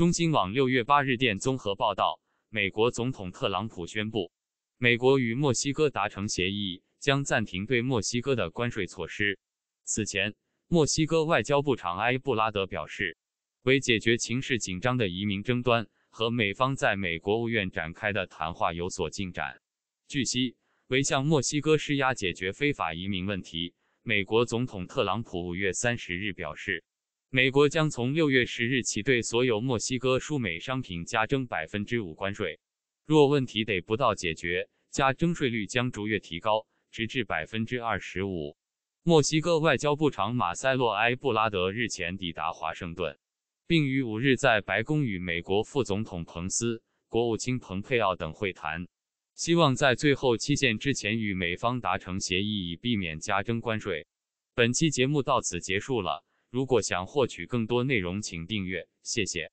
中新网六月八日电，综合报道，美国总统特朗普宣布，美国与墨西哥达成协议，将暂停对墨西哥的关税措施。此前，墨西哥外交部长埃布拉德表示，为解决情势紧张的移民争端，和美方在美国务院展开的谈话有所进展。据悉，为向墨西哥施压，解决非法移民问题，美国总统特朗普五月三十日表示。美国将从六月十日起对所有墨西哥输美商品加征百分之五关税，若问题得不到解决，加征税率将逐月提高，直至百分之二十五。墨西哥外交部长马塞洛·埃布拉德日前抵达华盛顿，并于五日在白宫与美国副总统彭斯、国务卿蓬佩奥等会谈，希望在最后期限之前与美方达成协议，以避免加征关税。本期节目到此结束了。如果想获取更多内容，请订阅，谢谢。